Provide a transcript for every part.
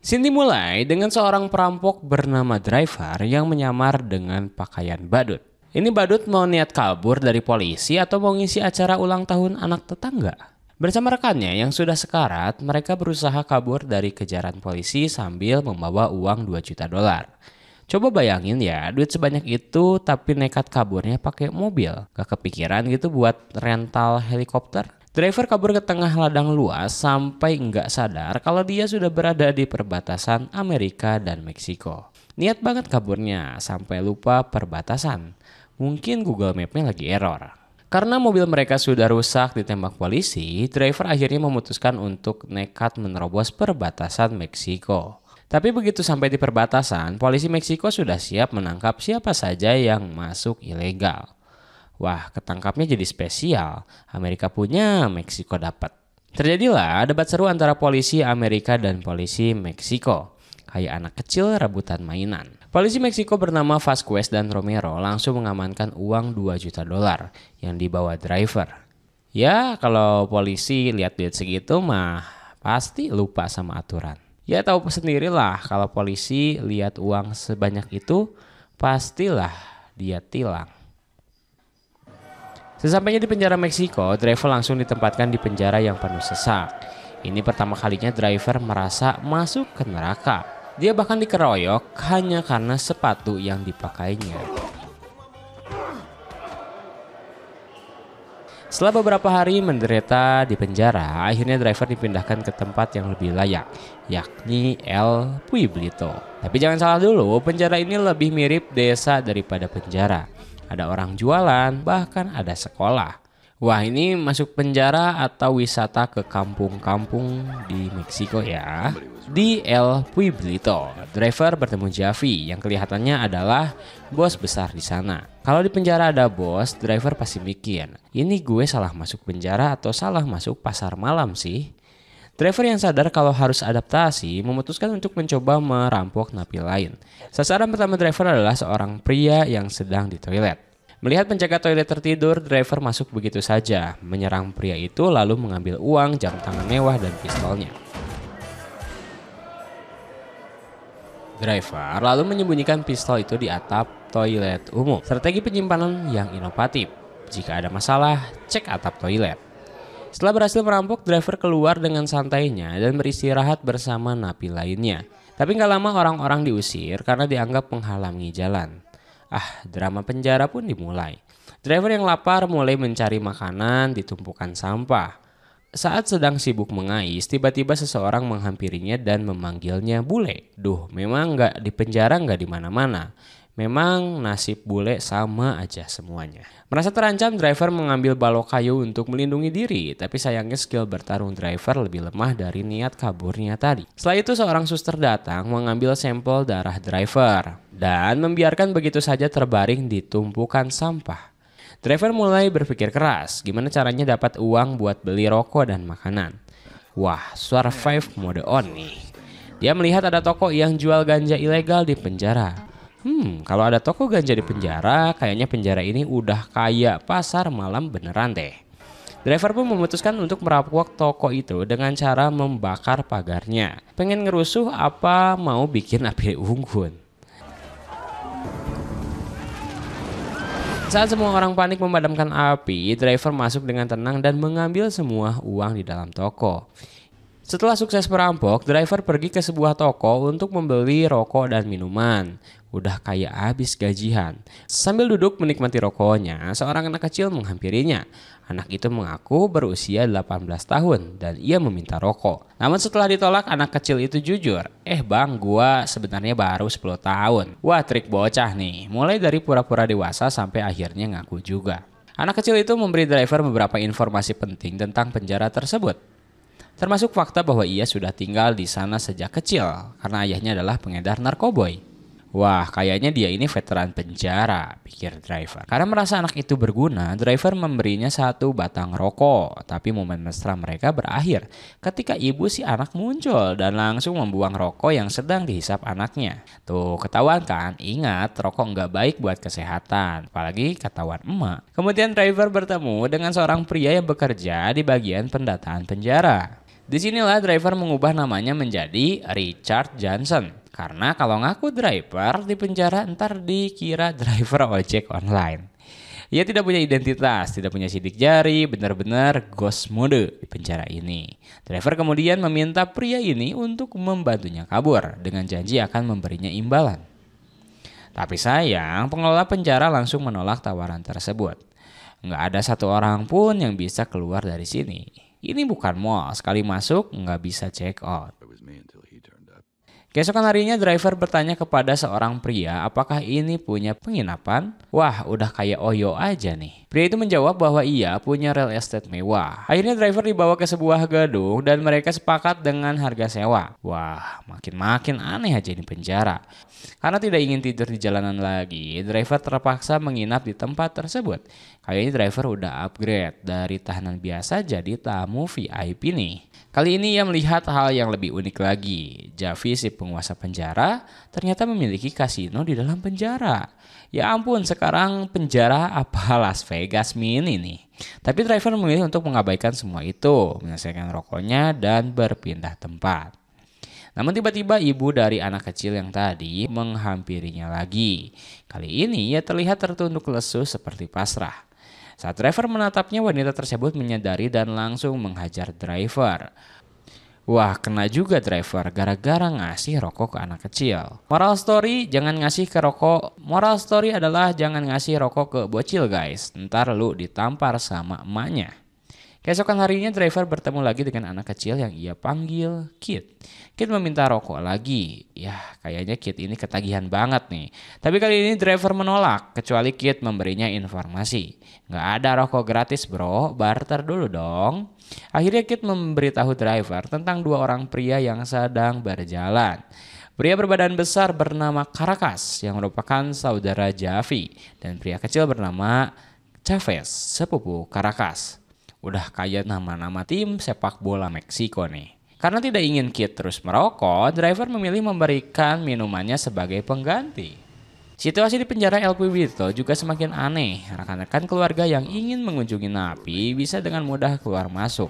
Cindy mulai dengan seorang perampok bernama Driver yang menyamar dengan pakaian badut. Ini badut mau niat kabur dari polisi atau mau ngisi acara ulang tahun anak tetangga. Bersama rekannya yang sudah sekarat, mereka berusaha kabur dari kejaran polisi sambil membawa uang 2 juta dolar. Coba bayangin ya, duit sebanyak itu tapi nekat kaburnya pakai mobil. Gak kepikiran gitu buat rental helikopter? Driver kabur ke tengah ladang luas sampai nggak sadar kalau dia sudah berada di perbatasan Amerika dan Meksiko. Niat banget kaburnya sampai lupa perbatasan. Mungkin Google Map-nya lagi error. Karena mobil mereka sudah rusak ditembak polisi, driver akhirnya memutuskan untuk nekat menerobos perbatasan Meksiko. Tapi begitu sampai di perbatasan, polisi Meksiko sudah siap menangkap siapa saja yang masuk ilegal. Wah, ketangkapnya jadi spesial. Amerika punya, Meksiko dapat. Terjadilah debat seru antara polisi Amerika dan polisi Meksiko. Kayak anak kecil rebutan mainan. Polisi Meksiko bernama Vasquez dan Romero langsung mengamankan uang 2 juta dolar yang dibawa driver. Ya, kalau polisi lihat duit segitu mah pasti lupa sama aturan. Ya tahu sendirilah kalau polisi lihat uang sebanyak itu pastilah dia tilang. Sesampainya di penjara Meksiko, driver langsung ditempatkan di penjara yang penuh sesak. Ini pertama kalinya driver merasa masuk ke neraka. Dia bahkan dikeroyok hanya karena sepatu yang dipakainya. Setelah beberapa hari menderita di penjara, akhirnya driver dipindahkan ke tempat yang lebih layak, yakni El Pueblito. Tapi jangan salah dulu, penjara ini lebih mirip desa daripada penjara ada orang jualan, bahkan ada sekolah. Wah ini masuk penjara atau wisata ke kampung-kampung di Meksiko ya. Di El Pueblito, driver bertemu Javi yang kelihatannya adalah bos besar di sana. Kalau di penjara ada bos, driver pasti mikir, ini gue salah masuk penjara atau salah masuk pasar malam sih? Driver yang sadar kalau harus adaptasi memutuskan untuk mencoba merampok napi lain. Sasaran pertama driver adalah seorang pria yang sedang di toilet. Melihat penjaga toilet tertidur, driver masuk begitu saja, menyerang pria itu lalu mengambil uang, jam tangan mewah, dan pistolnya. Driver lalu menyembunyikan pistol itu di atap toilet umum. Strategi penyimpanan yang inovatif. Jika ada masalah, cek atap toilet. Setelah berhasil merampok, driver keluar dengan santainya dan beristirahat bersama napi lainnya. Tapi nggak lama orang-orang diusir karena dianggap menghalangi jalan. Ah, drama penjara pun dimulai. Driver yang lapar mulai mencari makanan di tumpukan sampah. Saat sedang sibuk mengais, tiba-tiba seseorang menghampirinya dan memanggilnya bule. Duh, memang nggak di penjara nggak di mana-mana. Memang nasib bule sama aja semuanya. Merasa terancam, driver mengambil balok kayu untuk melindungi diri, tapi sayangnya skill bertarung driver lebih lemah dari niat kaburnya tadi. Setelah itu seorang suster datang mengambil sampel darah driver dan membiarkan begitu saja terbaring di tumpukan sampah. Driver mulai berpikir keras, gimana caranya dapat uang buat beli rokok dan makanan. Wah, survive mode on nih. Dia melihat ada toko yang jual ganja ilegal di penjara. Hmm, kalau ada toko ganja di hmm. penjara, kayaknya penjara ini udah kayak pasar malam beneran deh. Driver pun memutuskan untuk merampok toko itu dengan cara membakar pagarnya. Pengen ngerusuh apa mau bikin api unggun. Saat semua orang panik memadamkan api, driver masuk dengan tenang dan mengambil semua uang di dalam toko. Setelah sukses merampok, driver pergi ke sebuah toko untuk membeli rokok dan minuman udah kayak habis gajian. Sambil duduk menikmati rokoknya, seorang anak kecil menghampirinya. Anak itu mengaku berusia 18 tahun dan ia meminta rokok. Namun setelah ditolak, anak kecil itu jujur, "Eh bang, gua sebenarnya baru 10 tahun." Wah, trik bocah nih. Mulai dari pura-pura dewasa sampai akhirnya ngaku juga. Anak kecil itu memberi driver beberapa informasi penting tentang penjara tersebut termasuk fakta bahwa ia sudah tinggal di sana sejak kecil karena ayahnya adalah pengedar narkoboy. Wah, kayaknya dia ini veteran penjara, pikir driver. Karena merasa anak itu berguna, driver memberinya satu batang rokok. Tapi momen mesra mereka berakhir ketika ibu si anak muncul dan langsung membuang rokok yang sedang dihisap anaknya. Tuh, ketahuan kan? Ingat, rokok nggak baik buat kesehatan, apalagi ketahuan emak. Kemudian driver bertemu dengan seorang pria yang bekerja di bagian pendataan penjara. Disinilah driver mengubah namanya menjadi Richard Johnson. Karena kalau ngaku driver di penjara ntar dikira driver ojek online. Ia tidak punya identitas, tidak punya sidik jari, benar-benar ghost mode di penjara ini. Driver kemudian meminta pria ini untuk membantunya kabur dengan janji akan memberinya imbalan. Tapi sayang, pengelola penjara langsung menolak tawaran tersebut. Nggak ada satu orang pun yang bisa keluar dari sini. Ini bukan mall, sekali masuk nggak bisa check out. Keesokan harinya driver bertanya kepada seorang pria apakah ini punya penginapan? Wah udah kayak Oyo aja nih. Pria itu menjawab bahwa ia punya real estate mewah. Akhirnya driver dibawa ke sebuah gedung dan mereka sepakat dengan harga sewa. Wah makin-makin aneh aja ini penjara. Karena tidak ingin tidur di jalanan lagi, driver terpaksa menginap di tempat tersebut. Kayaknya driver udah upgrade dari tahanan biasa jadi tamu VIP nih. Kali ini ia melihat hal yang lebih unik lagi. Javi si penguasa penjara ternyata memiliki kasino di dalam penjara. Ya ampun, sekarang penjara apa Las Vegas mini nih. Tapi driver memilih untuk mengabaikan semua itu, menyelesaikan rokoknya dan berpindah tempat. Namun tiba-tiba ibu dari anak kecil yang tadi menghampirinya lagi. Kali ini ia terlihat tertunduk lesu seperti pasrah. Saat driver menatapnya, wanita tersebut menyadari dan langsung menghajar driver. Wah, kena juga driver gara-gara ngasih rokok ke anak kecil. Moral story, jangan ngasih ke rokok. Moral story adalah jangan ngasih rokok ke bocil guys. Ntar lu ditampar sama emaknya. Keesokan harinya driver bertemu lagi dengan anak kecil yang ia panggil Kit. Kit meminta rokok lagi. Yah, kayaknya Kit ini ketagihan banget nih. Tapi kali ini driver menolak kecuali Kit memberinya informasi. Nggak ada rokok gratis bro, barter dulu dong. Akhirnya Kit memberitahu driver tentang dua orang pria yang sedang berjalan. Pria berbadan besar bernama Karakas yang merupakan saudara Javi dan pria kecil bernama Chavez, sepupu Karakas udah kaya nama-nama tim sepak bola Meksiko nih. Karena tidak ingin Kit terus merokok, driver memilih memberikan minumannya sebagai pengganti. Situasi di penjara El Pueblito juga semakin aneh. Rekan-rekan keluarga yang ingin mengunjungi napi bisa dengan mudah keluar masuk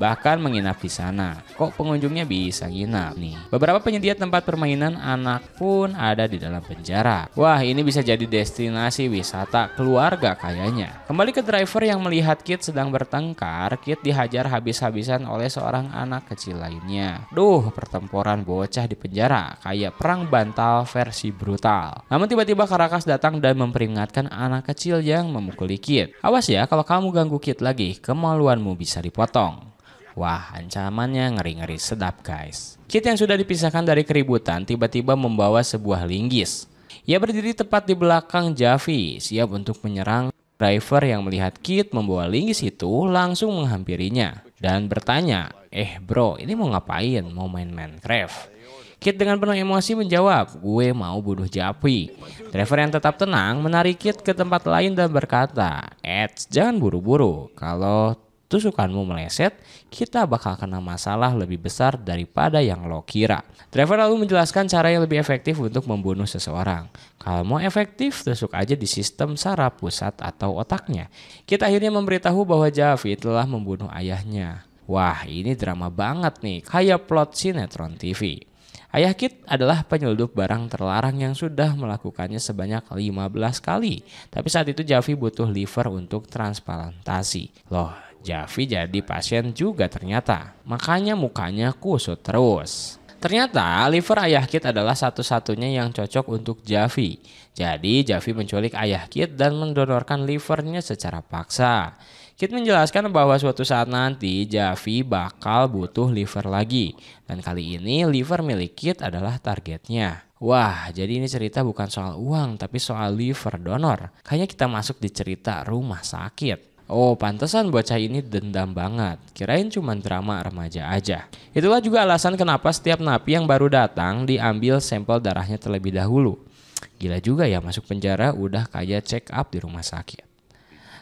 bahkan menginap di sana. Kok pengunjungnya bisa nginap nih? Beberapa penyedia tempat permainan anak pun ada di dalam penjara. Wah, ini bisa jadi destinasi wisata keluarga kayaknya. Kembali ke driver yang melihat Kit sedang bertengkar, Kit dihajar habis-habisan oleh seorang anak kecil lainnya. Duh, pertempuran bocah di penjara kayak perang bantal versi brutal. Namun tiba-tiba Karakas datang dan memperingatkan anak kecil yang memukuli Kit. Awas ya kalau kamu ganggu Kit lagi, kemaluanmu bisa dipotong. Wah, ancamannya ngeri-ngeri sedap guys. Kit yang sudah dipisahkan dari keributan tiba-tiba membawa sebuah linggis. Ia berdiri tepat di belakang Javi, siap untuk menyerang. Driver yang melihat Kit membawa linggis itu langsung menghampirinya dan bertanya, Eh bro, ini mau ngapain? Mau main Minecraft? Kit dengan penuh emosi menjawab, gue mau bunuh Japi. Driver yang tetap tenang menarik Kit ke tempat lain dan berkata, Eits, jangan buru-buru. Kalau tusukanmu meleset, kita bakal kena masalah lebih besar daripada yang lo kira. Trevor lalu menjelaskan cara yang lebih efektif untuk membunuh seseorang. Kalau mau efektif, tusuk aja di sistem saraf pusat atau otaknya. Kita akhirnya memberitahu bahwa Javi telah membunuh ayahnya. Wah, ini drama banget nih, kayak plot sinetron TV. Ayah Kit adalah penyelundup barang terlarang yang sudah melakukannya sebanyak 15 kali. Tapi saat itu Javi butuh liver untuk transplantasi. Loh, Javi jadi pasien juga ternyata. Makanya mukanya kusut terus. Ternyata liver ayah Kit adalah satu-satunya yang cocok untuk Javi. Jadi Javi menculik ayah Kit dan mendonorkan livernya secara paksa. Kit menjelaskan bahwa suatu saat nanti Javi bakal butuh liver lagi. Dan kali ini liver milik Kit adalah targetnya. Wah, jadi ini cerita bukan soal uang tapi soal liver donor. Kayaknya kita masuk di cerita rumah sakit. Oh, pantesan bocah ini dendam banget. Kirain cuma drama remaja aja. Itulah juga alasan kenapa setiap napi yang baru datang diambil sampel darahnya terlebih dahulu. Gila juga ya masuk penjara udah kayak check up di rumah sakit.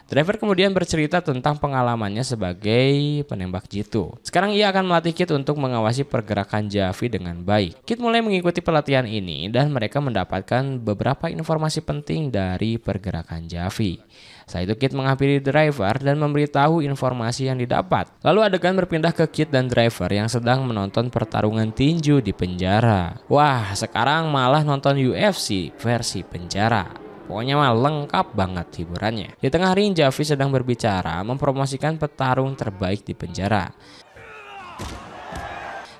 Driver kemudian bercerita tentang pengalamannya sebagai penembak jitu. Sekarang ia akan melatih Kit untuk mengawasi pergerakan Javi dengan baik. Kit mulai mengikuti pelatihan ini dan mereka mendapatkan beberapa informasi penting dari pergerakan Javi. Saat itu Kit menghampiri driver dan memberitahu informasi yang didapat. Lalu adegan berpindah ke Kit dan driver yang sedang menonton pertarungan tinju di penjara. Wah, sekarang malah nonton UFC versi penjara. Pokoknya mah lengkap banget hiburannya. Di tengah ring Javi sedang berbicara mempromosikan petarung terbaik di penjara.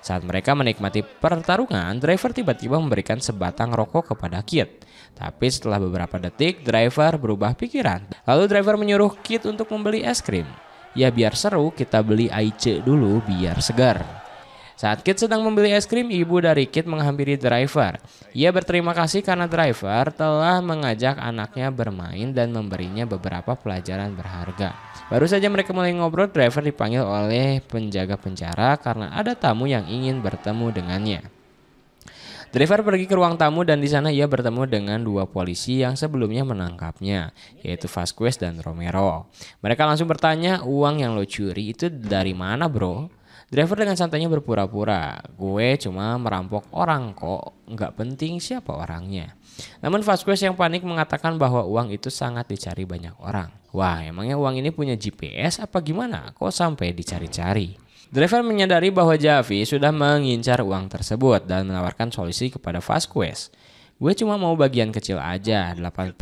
Saat mereka menikmati pertarungan, driver tiba-tiba memberikan sebatang rokok kepada Kit. Tapi setelah beberapa detik, driver berubah pikiran. Lalu driver menyuruh Kit untuk membeli es krim. Ya biar seru, kita beli Aice dulu biar segar. Saat Kit sedang membeli es krim, ibu dari Kit menghampiri driver. Ia berterima kasih karena driver telah mengajak anaknya bermain dan memberinya beberapa pelajaran berharga. Baru saja mereka mulai ngobrol, driver dipanggil oleh penjaga penjara karena ada tamu yang ingin bertemu dengannya. Driver pergi ke ruang tamu dan di sana ia bertemu dengan dua polisi yang sebelumnya menangkapnya, yaitu Vasquez dan Romero. Mereka langsung bertanya, uang yang lo curi itu dari mana bro? Driver dengan santainya berpura-pura. Gue cuma merampok orang kok, nggak penting siapa orangnya. Namun Vasquez yang panik mengatakan bahwa uang itu sangat dicari banyak orang. Wah, emangnya uang ini punya GPS apa gimana? Kok sampai dicari-cari? Driver menyadari bahwa Javi sudah mengincar uang tersebut dan menawarkan solusi kepada Vasquez. Gue cuma mau bagian kecil aja, 8%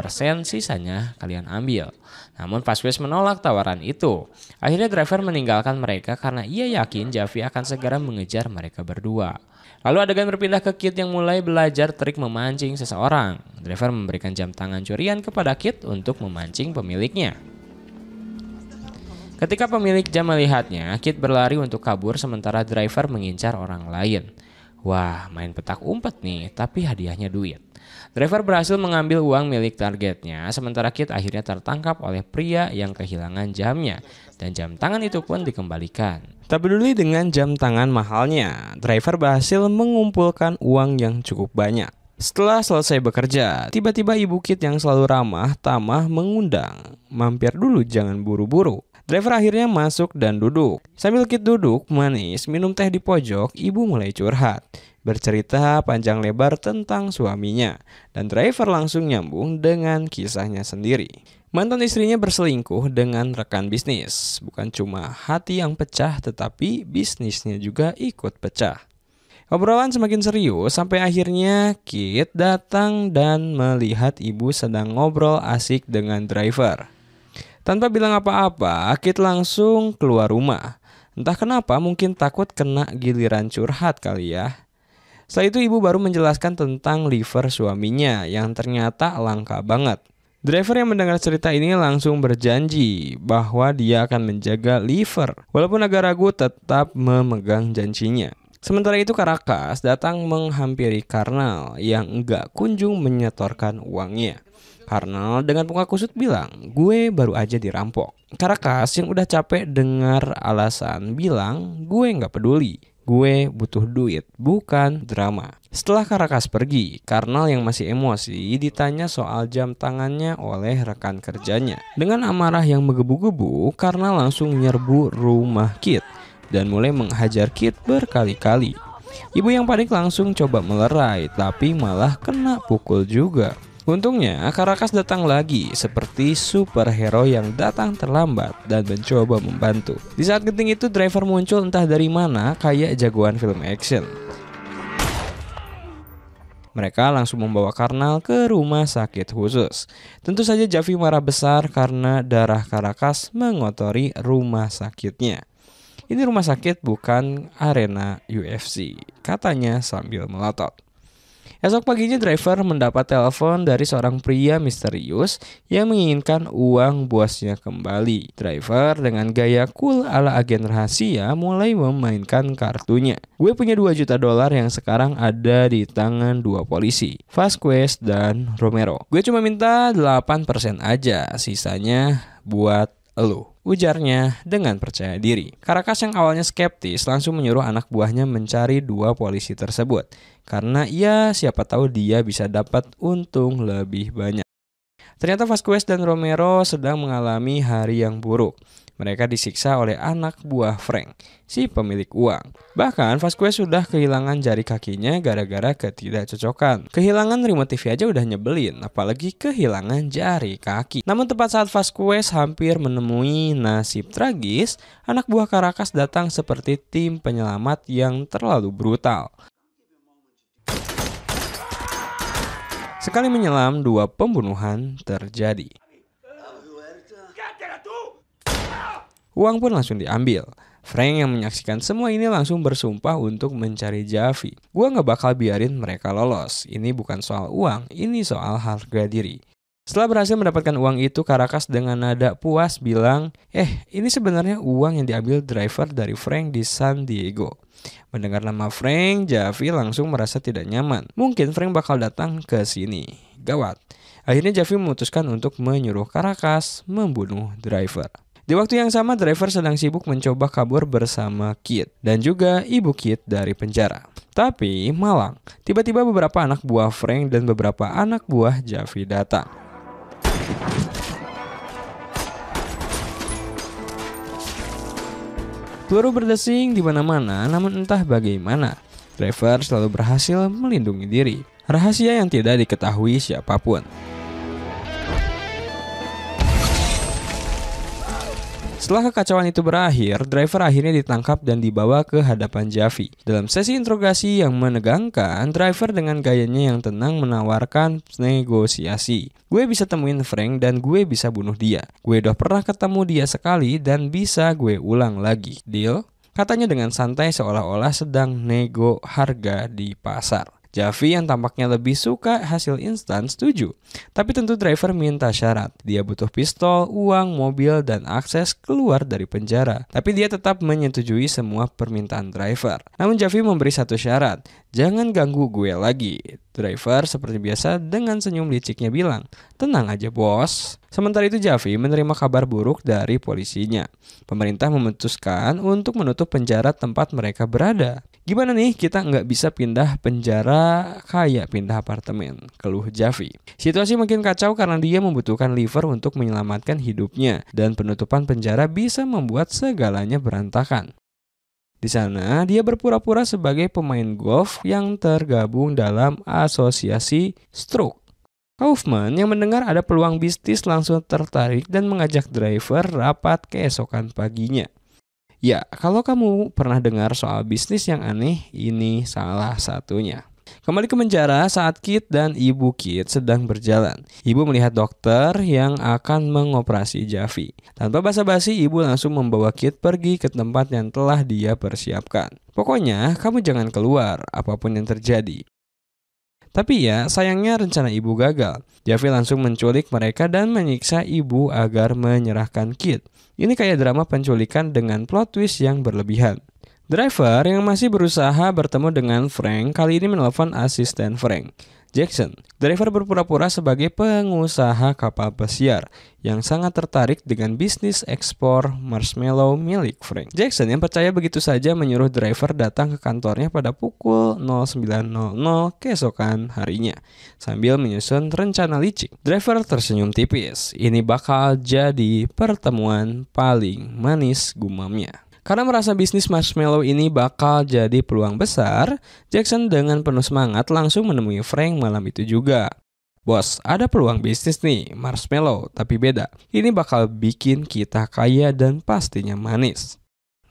sisanya kalian ambil. Namun Pasquez menolak tawaran itu. Akhirnya driver meninggalkan mereka karena ia yakin Javi akan segera mengejar mereka berdua. Lalu adegan berpindah ke Kit yang mulai belajar trik memancing seseorang. Driver memberikan jam tangan curian kepada Kit untuk memancing pemiliknya. Ketika pemilik jam melihatnya, Kit berlari untuk kabur sementara driver mengincar orang lain. Wah, main petak umpet nih, tapi hadiahnya duit. Driver berhasil mengambil uang milik targetnya, sementara Kit akhirnya tertangkap oleh pria yang kehilangan jamnya, dan jam tangan itu pun dikembalikan. Tak peduli dengan jam tangan mahalnya, driver berhasil mengumpulkan uang yang cukup banyak. Setelah selesai bekerja, tiba-tiba ibu Kit yang selalu ramah, tamah mengundang. Mampir dulu jangan buru-buru. Driver akhirnya masuk dan duduk. Sambil Kit duduk, manis, minum teh di pojok, ibu mulai curhat. Bercerita panjang lebar tentang suaminya. Dan driver langsung nyambung dengan kisahnya sendiri. Mantan istrinya berselingkuh dengan rekan bisnis. Bukan cuma hati yang pecah, tetapi bisnisnya juga ikut pecah. Obrolan semakin serius sampai akhirnya Kit datang dan melihat ibu sedang ngobrol asik dengan driver. Tanpa bilang apa-apa, Kit langsung keluar rumah. Entah kenapa mungkin takut kena giliran curhat kali ya. Setelah itu ibu baru menjelaskan tentang liver suaminya yang ternyata langka banget. Driver yang mendengar cerita ini langsung berjanji bahwa dia akan menjaga liver. Walaupun agak ragu tetap memegang janjinya. Sementara itu Caracas datang menghampiri Karnal yang enggak kunjung menyetorkan uangnya. Karnal dengan muka kusut bilang, gue baru aja dirampok. Caracas yang udah capek dengar alasan bilang, gue nggak peduli. Gue butuh duit, bukan drama. Setelah Karakas pergi, Karnal yang masih emosi ditanya soal jam tangannya oleh rekan kerjanya. Dengan amarah yang menggebu-gebu, Karnal langsung nyerbu rumah Kit dan mulai menghajar Kit berkali-kali. Ibu yang panik langsung coba melerai, tapi malah kena pukul juga. Untungnya, Karakas datang lagi seperti superhero yang datang terlambat dan mencoba membantu. Di saat genting itu, driver muncul entah dari mana kayak jagoan film action. Mereka langsung membawa Karnal ke rumah sakit khusus. Tentu saja Javi marah besar karena darah Karakas mengotori rumah sakitnya. Ini rumah sakit bukan arena UFC, katanya sambil melotot. Esok paginya driver mendapat telepon dari seorang pria misterius yang menginginkan uang bosnya kembali. Driver dengan gaya cool ala agen rahasia mulai memainkan kartunya. Gue punya 2 juta dolar yang sekarang ada di tangan dua polisi, Vasquez dan Romero. Gue cuma minta 8% aja, sisanya buat elu. Ujarnya dengan percaya diri. Karakas yang awalnya skeptis langsung menyuruh anak buahnya mencari dua polisi tersebut. Karena ia ya, siapa tahu dia bisa dapat untung lebih banyak. Ternyata Vasquez dan Romero sedang mengalami hari yang buruk. Mereka disiksa oleh anak buah Frank, si pemilik uang. Bahkan Vasquez sudah kehilangan jari kakinya gara-gara ketidakcocokan. Kehilangan remote TV aja udah nyebelin, apalagi kehilangan jari kaki. Namun tepat saat Vasquez hampir menemui nasib tragis, anak buah Caracas datang seperti tim penyelamat yang terlalu brutal. Sekali menyelam, dua pembunuhan terjadi. Uang pun langsung diambil. Frank yang menyaksikan semua ini langsung bersumpah untuk mencari Javi. Gua gak bakal biarin mereka lolos. Ini bukan soal uang, ini soal harga diri. Setelah berhasil mendapatkan uang itu, Caracas dengan nada puas bilang, eh ini sebenarnya uang yang diambil driver dari Frank di San Diego. Mendengar nama Frank, Javi langsung merasa tidak nyaman. Mungkin Frank bakal datang ke sini. Gawat. Akhirnya Javi memutuskan untuk menyuruh Caracas membunuh driver. Di waktu yang sama, driver sedang sibuk mencoba kabur bersama Kit dan juga ibu Kit dari penjara. Tapi malang, tiba-tiba beberapa anak buah Frank dan beberapa anak buah Javi datang. Peluru berdesing di mana-mana, namun entah bagaimana, driver selalu berhasil melindungi diri. Rahasia yang tidak diketahui siapapun. Setelah kekacauan itu berakhir, driver akhirnya ditangkap dan dibawa ke hadapan Javi. Dalam sesi interogasi yang menegangkan, driver dengan gayanya yang tenang menawarkan negosiasi. Gue bisa temuin Frank dan gue bisa bunuh dia. Gue udah pernah ketemu dia sekali dan bisa gue ulang lagi. Deal? Katanya dengan santai seolah-olah sedang nego harga di pasar. Javi yang tampaknya lebih suka hasil instan setuju. Tapi tentu driver minta syarat. Dia butuh pistol, uang, mobil, dan akses keluar dari penjara. Tapi dia tetap menyetujui semua permintaan driver. Namun Javi memberi satu syarat. Jangan ganggu gue lagi. Driver seperti biasa dengan senyum liciknya bilang, tenang aja bos. Sementara itu Javi menerima kabar buruk dari polisinya. Pemerintah memutuskan untuk menutup penjara tempat mereka berada. Gimana nih kita nggak bisa pindah penjara kayak pindah apartemen, keluh Javi. Situasi makin kacau karena dia membutuhkan liver untuk menyelamatkan hidupnya dan penutupan penjara bisa membuat segalanya berantakan. Di sana, dia berpura-pura sebagai pemain golf yang tergabung dalam asosiasi stroke. Kaufman yang mendengar ada peluang bisnis langsung tertarik dan mengajak driver rapat keesokan paginya. Ya, kalau kamu pernah dengar soal bisnis yang aneh, ini salah satunya. Kembali ke penjara saat Kit dan ibu Kit sedang berjalan. Ibu melihat dokter yang akan mengoperasi Javi. Tanpa basa-basi, ibu langsung membawa Kit pergi ke tempat yang telah dia persiapkan. Pokoknya, kamu jangan keluar apapun yang terjadi. Tapi ya, sayangnya rencana ibu gagal. Javi langsung menculik mereka dan menyiksa ibu agar menyerahkan Kit. Ini kayak drama penculikan dengan plot twist yang berlebihan. Driver yang masih berusaha bertemu dengan Frank kali ini menelpon asisten Frank. Jackson, driver berpura-pura sebagai pengusaha kapal pesiar yang sangat tertarik dengan bisnis ekspor marshmallow milik Frank. Jackson yang percaya begitu saja menyuruh driver datang ke kantornya pada pukul 09.00 keesokan harinya sambil menyusun rencana licik. Driver tersenyum tipis. Ini bakal jadi pertemuan paling manis gumamnya. Karena merasa bisnis marshmallow ini bakal jadi peluang besar, Jackson dengan penuh semangat langsung menemui Frank malam itu juga. Bos, ada peluang bisnis nih, marshmallow, tapi beda. Ini bakal bikin kita kaya dan pastinya manis.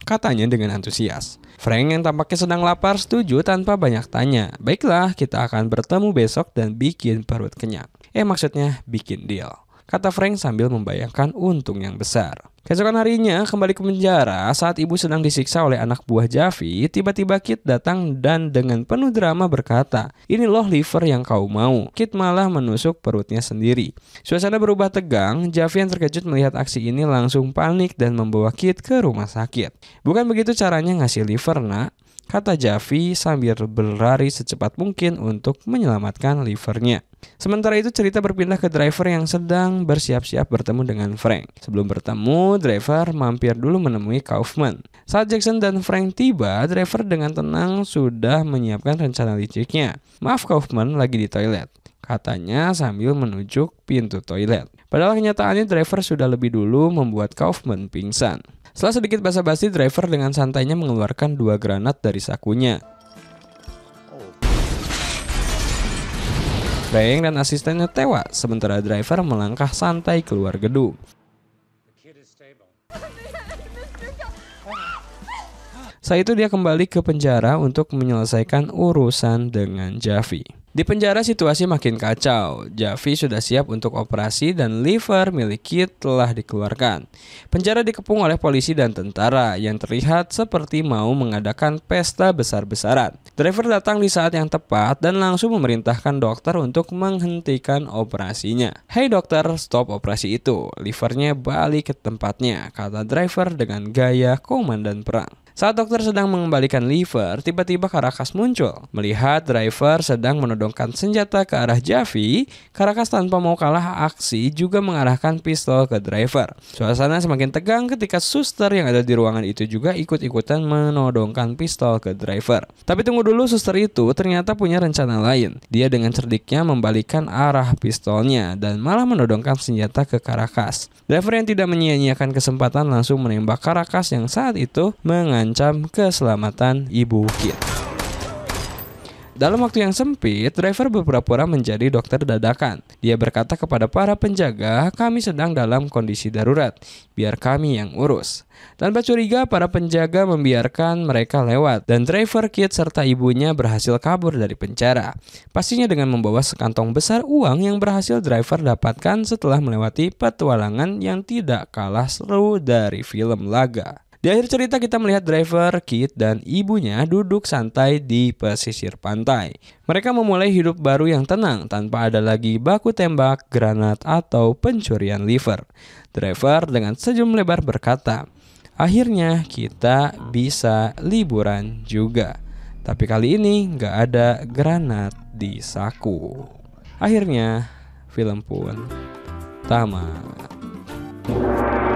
Katanya dengan antusias. Frank yang tampaknya sedang lapar setuju tanpa banyak tanya. Baiklah, kita akan bertemu besok dan bikin perut kenyang. Eh maksudnya bikin deal kata Frank sambil membayangkan untung yang besar. Keesokan harinya, kembali ke penjara, saat ibu sedang disiksa oleh anak buah Javi, tiba-tiba Kit datang dan dengan penuh drama berkata, ini loh liver yang kau mau. Kit malah menusuk perutnya sendiri. Suasana berubah tegang, Javi yang terkejut melihat aksi ini langsung panik dan membawa Kit ke rumah sakit. Bukan begitu caranya ngasih liver, nak kata Javi sambil berlari secepat mungkin untuk menyelamatkan livernya. Sementara itu cerita berpindah ke driver yang sedang bersiap-siap bertemu dengan Frank. Sebelum bertemu, driver mampir dulu menemui Kaufman. Saat Jackson dan Frank tiba, driver dengan tenang sudah menyiapkan rencana liciknya. Maaf Kaufman lagi di toilet, katanya sambil menuju pintu toilet. Padahal kenyataannya driver sudah lebih dulu membuat Kaufman pingsan. Setelah sedikit basa-basi, driver dengan santainya mengeluarkan dua granat dari sakunya. Bayang dan asistennya tewas, sementara driver melangkah santai keluar gedung. Saat itu dia kembali ke penjara untuk menyelesaikan urusan dengan Javi. Di penjara situasi makin kacau. Javi sudah siap untuk operasi dan liver milik telah dikeluarkan. Penjara dikepung oleh polisi dan tentara yang terlihat seperti mau mengadakan pesta besar-besaran. Driver datang di saat yang tepat dan langsung memerintahkan dokter untuk menghentikan operasinya. Hei dokter, stop operasi itu. Livernya balik ke tempatnya, kata driver dengan gaya komandan perang. Saat dokter sedang mengembalikan liver, tiba-tiba Karakas muncul. Melihat driver sedang menodongkan senjata ke arah Javi, Karakas tanpa mau kalah aksi juga mengarahkan pistol ke driver. Suasana semakin tegang ketika suster yang ada di ruangan itu juga ikut-ikutan menodongkan pistol ke driver. Tapi tunggu dulu suster itu ternyata punya rencana lain. Dia dengan cerdiknya membalikkan arah pistolnya dan malah menodongkan senjata ke Karakas. Driver yang tidak menyia-nyiakan kesempatan langsung menembak Karakas yang saat itu mengancam mengancam keselamatan ibu Kit. Dalam waktu yang sempit, driver berpura-pura menjadi dokter dadakan. Dia berkata kepada para penjaga, kami sedang dalam kondisi darurat, biar kami yang urus. Tanpa curiga, para penjaga membiarkan mereka lewat, dan driver Kit serta ibunya berhasil kabur dari penjara. Pastinya dengan membawa sekantong besar uang yang berhasil driver dapatkan setelah melewati petualangan yang tidak kalah seru dari film laga. Di akhir cerita kita melihat driver, Kit, dan ibunya duduk santai di pesisir pantai. Mereka memulai hidup baru yang tenang tanpa ada lagi baku tembak, granat, atau pencurian liver. Driver dengan senyum lebar berkata, Akhirnya kita bisa liburan juga. Tapi kali ini nggak ada granat di saku. Akhirnya film pun tamat.